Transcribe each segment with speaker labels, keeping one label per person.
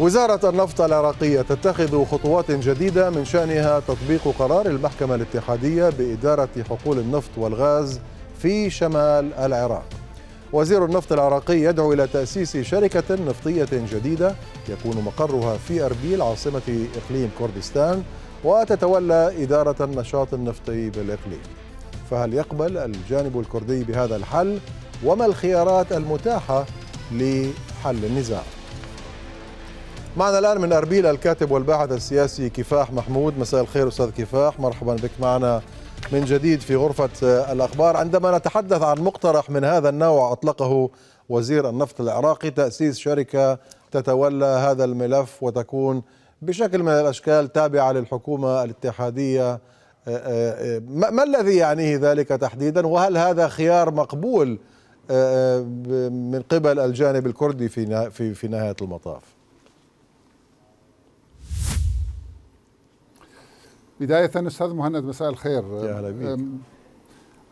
Speaker 1: وزارة النفط العراقية تتخذ خطوات جديدة من شأنها تطبيق قرار المحكمة الاتحادية بإدارة حقول النفط والغاز في شمال العراق. وزير النفط العراقي يدعو إلى تأسيس شركة نفطية جديدة يكون مقرها في أربيل عاصمة إقليم كردستان وتتولى إدارة النشاط النفطي بالإقليم. فهل يقبل الجانب الكردي بهذا الحل؟ وما الخيارات المتاحة لحل النزاع؟ معنا الآن من أربيل الكاتب والباحث السياسي كفاح محمود مساء الخير أستاذ كفاح مرحبا بك معنا من جديد في غرفة الأخبار عندما نتحدث عن مقترح من هذا النوع أطلقه وزير النفط العراقي تأسيس شركة تتولى هذا الملف وتكون بشكل من الأشكال تابعة للحكومة الاتحادية آه، آه، ما الذي يعنيه ذلك تحديدا وهل هذا خيار مقبول آه، من قبل الجانب الكردي في في نهاية المطاف
Speaker 2: بداية أستاذ مهند مساء الخير يا أهلا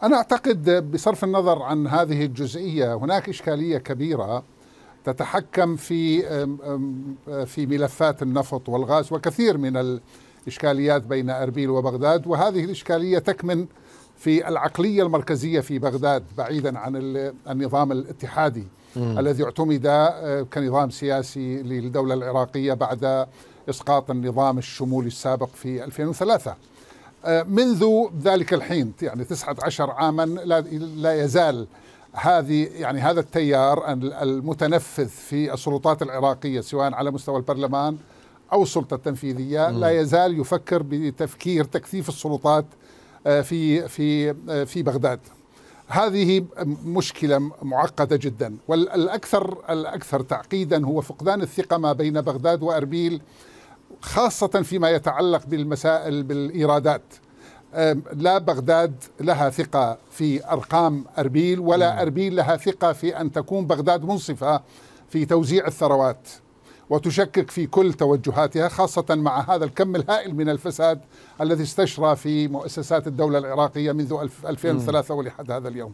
Speaker 2: أنا أعتقد بصرف النظر عن هذه الجزئية هناك إشكالية كبيرة تتحكم في في ملفات النفط والغاز وكثير من الإشكاليات بين أربيل وبغداد وهذه الإشكالية تكمن في العقلية المركزية في بغداد بعيدا عن النظام الاتحادي الذي اعتمد كنظام سياسي للدولة العراقية بعد إسقاط النظام الشمولي السابق في 2003 آه، منذ ذلك الحين يعني 19 عاما لا يزال هذه يعني هذا التيار المتنفذ في السلطات العراقية سواء على مستوى البرلمان أو السلطة التنفيذية لا يزال يفكر بتفكير تكثيف السلطات آه، في في آه، في بغداد هذه مشكلة معقدة جدا والأكثر الأكثر تعقيدا هو فقدان الثقة ما بين بغداد وأربيل خاصة فيما يتعلق بالمسائل بالإيرادات لا بغداد لها ثقة في أرقام أربيل ولا أربيل لها ثقة في أن تكون بغداد منصفة في توزيع الثروات وتشكك في كل توجهاتها خاصة مع هذا الكم الهائل من الفساد الذي استشرى في مؤسسات الدولة العراقية منذ 2003 ولحد هذا اليوم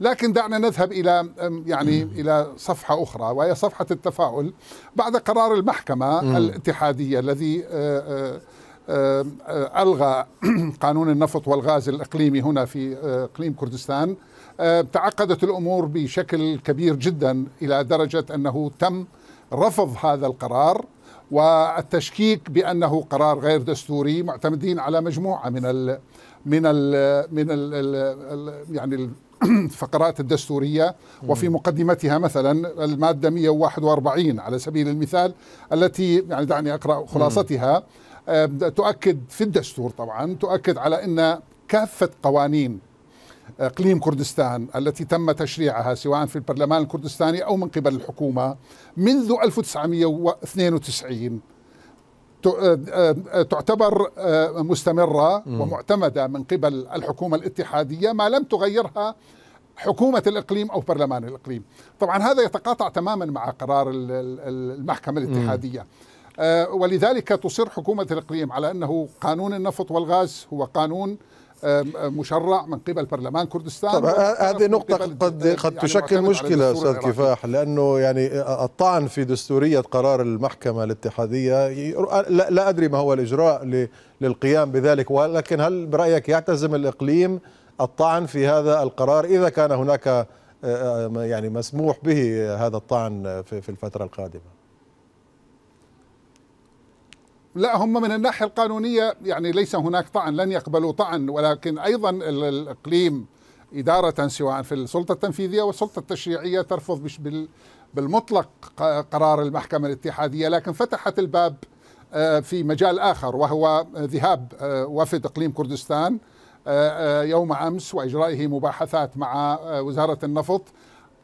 Speaker 2: لكن دعنا نذهب إلى يعني إلى صفحة أخرى وهي صفحة التفاؤل بعد قرار المحكمة الاتحادية الذي ألغى قانون النفط والغاز الإقليمي هنا في إقليم كردستان تعقدت الأمور بشكل كبير جدا إلى درجة أنه تم رفض هذا القرار والتشكيك بانه قرار غير دستوري معتمدين على مجموعه من الـ من الـ من الـ يعني الفقرات الدستوريه وفي مقدمتها مثلا الماده 141 على سبيل المثال التي يعني دعني اقرا خلاصتها آه، تؤكد في الدستور طبعا تؤكد على ان كافه قوانين اقليم كردستان التي تم تشريعها سواء في البرلمان الكردستاني او من قبل الحكومه منذ 1992 آه، آه، تعتبر آه، مستمره ومعتمده من قبل الحكومه الاتحاديه ما لم تغيرها حكومة الإقليم أو برلمان الإقليم طبعا هذا يتقاطع تماما مع قرار المحكمة الاتحادية ولذلك تصر حكومة الإقليم على أنه قانون النفط والغاز هو قانون مشرع من قبل برلمان كردستان
Speaker 1: هذه نقطة قد قد يعني تشكل مشكلة أستاذ كفاح لأنه يعني الطعن في دستورية قرار المحكمة الاتحادية لا أدري ما هو الإجراء للقيام بذلك ولكن هل برأيك يعتزم الإقليم الطعن في هذا القرار إذا كان هناك يعني مسموح به هذا الطعن في الفترة القادمة
Speaker 2: لا هم من الناحية القانونية يعني ليس هناك طعن لن يقبلوا طعن ولكن أيضا الإقليم إدارة سواء في السلطة التنفيذية والسلطة التشريعية ترفض بالمطلق قرار المحكمة الاتحادية لكن فتحت الباب آه، في مجال آخر وهو ذهاب آه، وفد إقليم كردستان آه، يوم أمس وإجرائه مباحثات مع وزارة النفط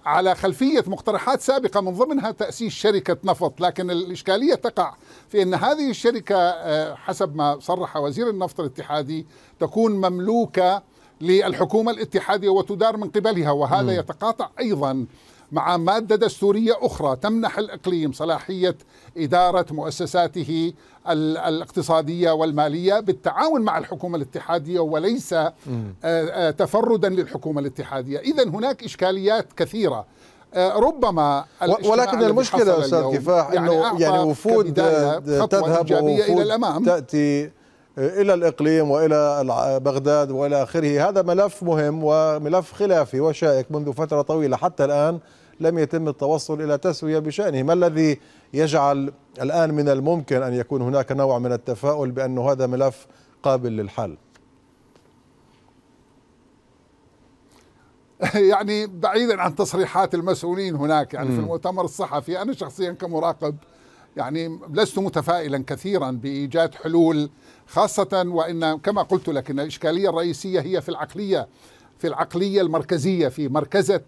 Speaker 2: على خلفية مقترحات سابقة من ضمنها تأسيس شركة نفط لكن الإشكالية تقع في أن هذه الشركة آه، حسب ما صرح وزير النفط الاتحادي تكون مملوكة للحكومة الاتحادية وتدار من قبلها وهذا م. يتقاطع أيضا مع مادة دستورية أخرى تمنح الإقليم صلاحية إدارة مؤسساته الاقتصادية والمالية بالتعاون مع الحكومة الاتحادية وليس آه، آه، تفردا للحكومة الاتحادية إذا هناك إشكاليات كثيرة آه، ربما ولكن المشكلة أستاذ كفاح يعني أنه يعني وفود تذهب وفود إلى الأمام
Speaker 1: تأتي الى الاقليم والى بغداد والى اخره، هذا ملف مهم وملف خلافي وشائك منذ فتره طويله حتى الان لم يتم التوصل إلى تسوية بشأنه ما الذي يجعل الآن من الممكن أن يكون هناك نوع من التفاؤل بأن هذا ملف قابل للحل
Speaker 2: يعني بعيدا عن تصريحات المسؤولين هناك يعني م. في المؤتمر الصحفي أنا شخصيا كمراقب يعني لست متفائلا كثيرا بإيجاد حلول خاصة وإن كما قلت لك إن الإشكالية الرئيسية هي في العقلية في العقلية المركزية في مركزة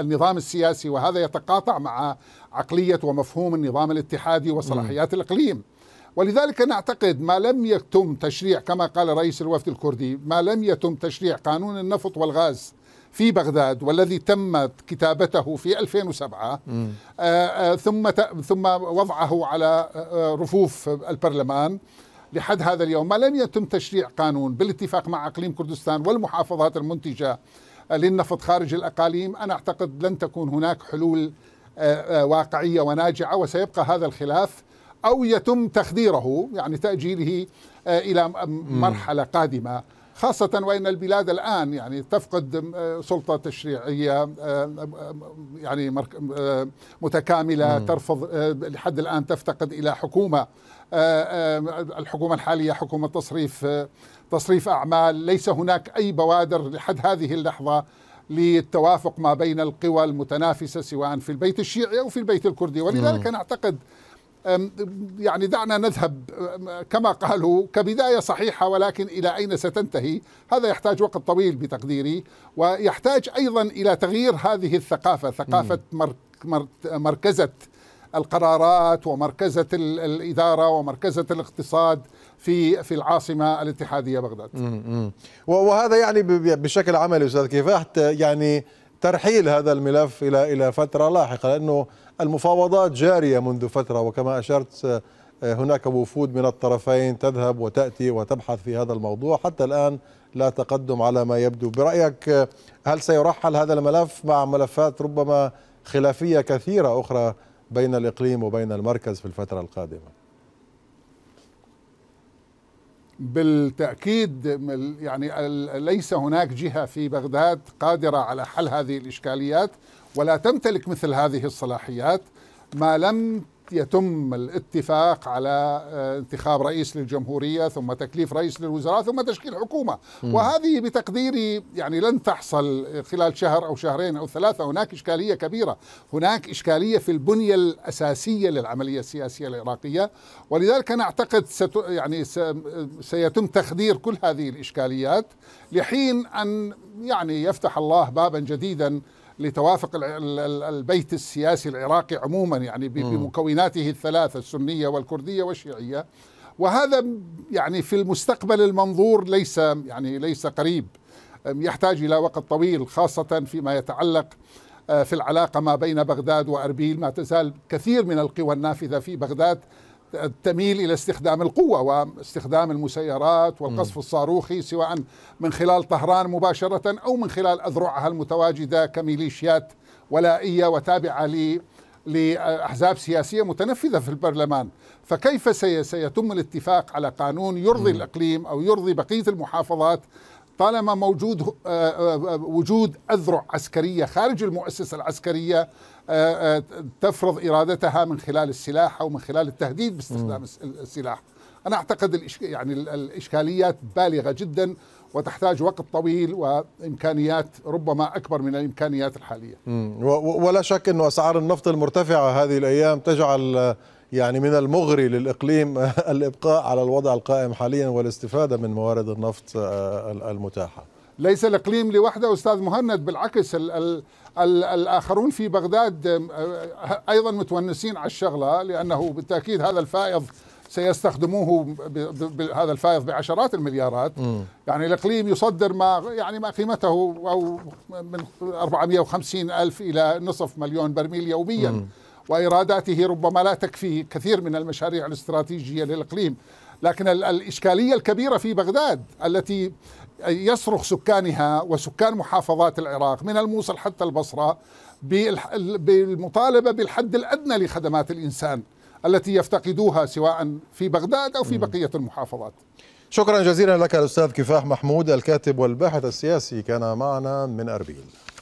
Speaker 2: النظام السياسي وهذا يتقاطع مع عقلية ومفهوم النظام الاتحادي وصلاحيات الإقليم ولذلك نعتقد ما لم يتم تشريع كما قال رئيس الوفد الكردي ما لم يتم تشريع قانون النفط والغاز في بغداد والذي تمت كتابته في 2007 آآ آآ ثم ثم وضعه على آه، رفوف البرلمان لحد هذا اليوم ما لم يتم تشريع قانون بالاتفاق مع اقليم كردستان والمحافظات المنتجه للنفط خارج الاقاليم انا اعتقد لن تكون هناك حلول آه، آه، واقعيه وناجعه وسيبقى هذا الخلاف او يتم تخديره يعني تاجيله آه، الى مرحله قادمه خاصة وأن البلاد الآن يعني تفقد آه، سلطة تشريعية آه، آه، يعني متكاملة ترفض لحد الآن تفتقد إلى حكومة الحكومة الحالية حكومة تصريف تصريف أعمال ليس هناك أي بوادر لحد هذه اللحظة للتوافق ما بين القوى المتنافسة سواء في البيت الشيعي أو في البيت الكردي ولذلك نعتقد يعني دعنا نذهب كما قالوا كبداية صحيحة ولكن إلى أين ستنتهي هذا يحتاج وقت طويل بتقديري ويحتاج أيضا إلى تغيير هذه الثقافة ثقافة مركزة القرارات ومركزة الإدارة ومركزة الاقتصاد في في العاصمة الاتحادية بغداد
Speaker 1: وهذا يعني بشكل عملي أستاذ كفاح يعني ترحيل هذا الملف إلى إلى فترة لاحقة لأنه المفاوضات جارية منذ فترة وكما أشرت آه، آه، هناك وفود من الطرفين تذهب وتأتي وتبحث في هذا الموضوع حتى الآن لا تقدم على ما يبدو برأيك آه، هل سيرحل هذا الملف مع ملفات ربما خلافية كثيرة أخرى بين الإقليم وبين المركز في الفترة القادمة
Speaker 2: بالتأكيد يعني ليس هناك جهة في بغداد قادرة على حل هذه الإشكاليات ولا تمتلك مثل هذه الصلاحيات ما لم يتم الاتفاق على آه، انتخاب رئيس للجمهورية ثم تكليف رئيس للوزراء ثم تشكيل حكومة م. وهذه بتقديري يعني لن تحصل خلال شهر أو شهرين أو ثلاثة هناك إشكالية كبيرة هناك إشكالية في البنية الأساسية للعملية السياسية العراقية ولذلك أنا أعتقد ست يعني سيتم تخدير كل هذه الإشكاليات لحين أن يعني يفتح الله بابا جديدا لتوافق البيت السياسي العراقي عموما يعني بمكوناته الثلاثة السنية والكردية والشيعية وهذا يعني في المستقبل المنظور ليس يعني ليس قريب يحتاج إلى وقت طويل خاصة فيما يتعلق آه، في العلاقة ما بين بغداد وأربيل ما تزال كثير من القوى النافذة في بغداد تميل الى استخدام القوه واستخدام المسيرات والقصف الصاروخي سواء من خلال طهران مباشره او من خلال اذرعها المتواجده كميليشيات ولائيه وتابعه ل لاحزاب سياسيه متنفذه في البرلمان، فكيف سيتم الاتفاق على قانون يرضي الاقليم او يرضي بقيه المحافظات طالما موجود آه، آه، وجود أذرع عسكرية خارج المؤسسة العسكرية آه، تفرض إرادتها من خلال السلاح أو من خلال التهديد باستخدام السلاح أنا أعتقد يعني الإشكاليات بالغة جدا وتحتاج وقت طويل وإمكانيات ربما أكبر من الإمكانيات الحالية
Speaker 1: ولا شك أن أسعار النفط المرتفعة هذه الأيام تجعل يعني من المغري للإقليم الإبقاء على الوضع القائم حاليا والاستفادة من موارد النفط آه، المتاحة ليس الإقليم لوحده أستاذ مهند
Speaker 2: بالعكس الـ الـ الـ الآخرون في بغداد آه، أيضا متونسين على الشغلة لأنه بالتأكيد هذا الفائض سيستخدموه هذا الفائض بعشرات المليارات م. يعني الإقليم يصدر ما يعني ما قيمته أو من 450 ألف إلى نصف مليون برميل يوميا م. وإراداته ربما لا تكفي كثير من المشاريع الاستراتيجية للإقليم لكن الإشكالية الكبيرة في بغداد التي يصرخ سكانها وسكان محافظات العراق من الموصل حتى البصرة بالمطالبة بالحد الأدنى لخدمات الإنسان التي يفتقدوها سواء في بغداد أو في بقية المحافظات
Speaker 1: شكرا جزيلا لك الأستاذ كفاح محمود الكاتب والباحث السياسي كان معنا من أربيل